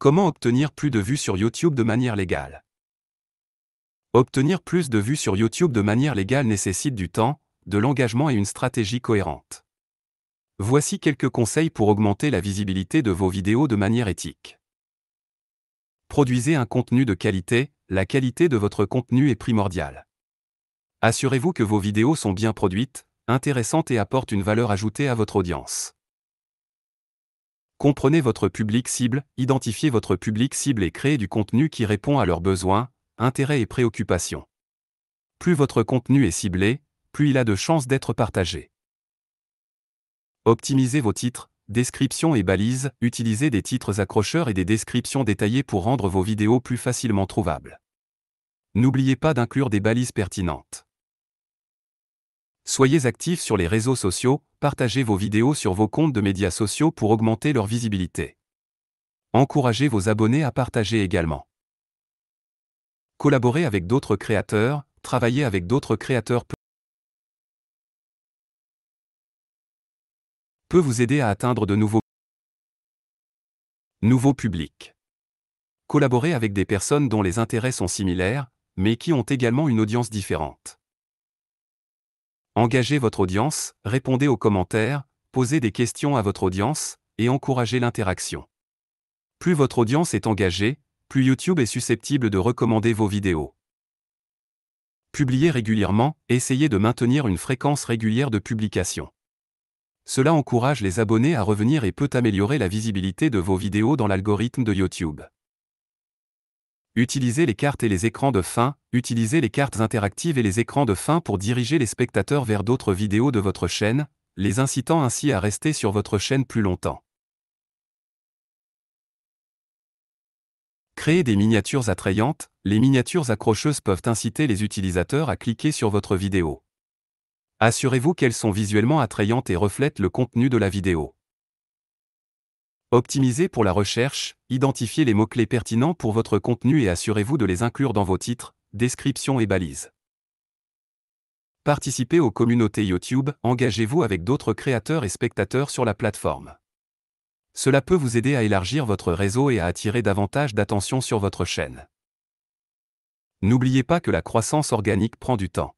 Comment obtenir plus de vues sur YouTube de manière légale Obtenir plus de vues sur YouTube de manière légale nécessite du temps, de l'engagement et une stratégie cohérente. Voici quelques conseils pour augmenter la visibilité de vos vidéos de manière éthique. Produisez un contenu de qualité, la qualité de votre contenu est primordiale. Assurez-vous que vos vidéos sont bien produites, intéressantes et apportent une valeur ajoutée à votre audience. Comprenez votre public cible, identifiez votre public cible et créez du contenu qui répond à leurs besoins, intérêts et préoccupations. Plus votre contenu est ciblé, plus il a de chances d'être partagé. Optimisez vos titres, descriptions et balises, utilisez des titres accrocheurs et des descriptions détaillées pour rendre vos vidéos plus facilement trouvables. N'oubliez pas d'inclure des balises pertinentes. Soyez actifs sur les réseaux sociaux, partagez vos vidéos sur vos comptes de médias sociaux pour augmenter leur visibilité. Encouragez vos abonnés à partager également. Collaborer avec d'autres créateurs, travailler avec d'autres créateurs peut, vous aider à atteindre de nouveaux, nouveaux publics. Collaborer avec des personnes dont les intérêts sont similaires, mais qui ont également une audience différente. Engagez votre audience, répondez aux commentaires, posez des questions à votre audience, et encouragez l'interaction. Plus votre audience est engagée, plus YouTube est susceptible de recommander vos vidéos. Publiez régulièrement, essayez de maintenir une fréquence régulière de publication. Cela encourage les abonnés à revenir et peut améliorer la visibilité de vos vidéos dans l'algorithme de YouTube. Utilisez les cartes et les écrans de fin, utilisez les cartes interactives et les écrans de fin pour diriger les spectateurs vers d'autres vidéos de votre chaîne, les incitant ainsi à rester sur votre chaîne plus longtemps. Créer des miniatures attrayantes, les miniatures accrocheuses peuvent inciter les utilisateurs à cliquer sur votre vidéo. Assurez-vous qu'elles sont visuellement attrayantes et reflètent le contenu de la vidéo. Optimisez pour la recherche, identifiez les mots-clés pertinents pour votre contenu et assurez-vous de les inclure dans vos titres, descriptions et balises. Participez aux communautés YouTube, engagez-vous avec d'autres créateurs et spectateurs sur la plateforme. Cela peut vous aider à élargir votre réseau et à attirer davantage d'attention sur votre chaîne. N'oubliez pas que la croissance organique prend du temps.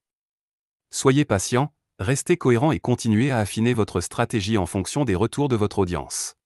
Soyez patient, restez cohérent et continuez à affiner votre stratégie en fonction des retours de votre audience.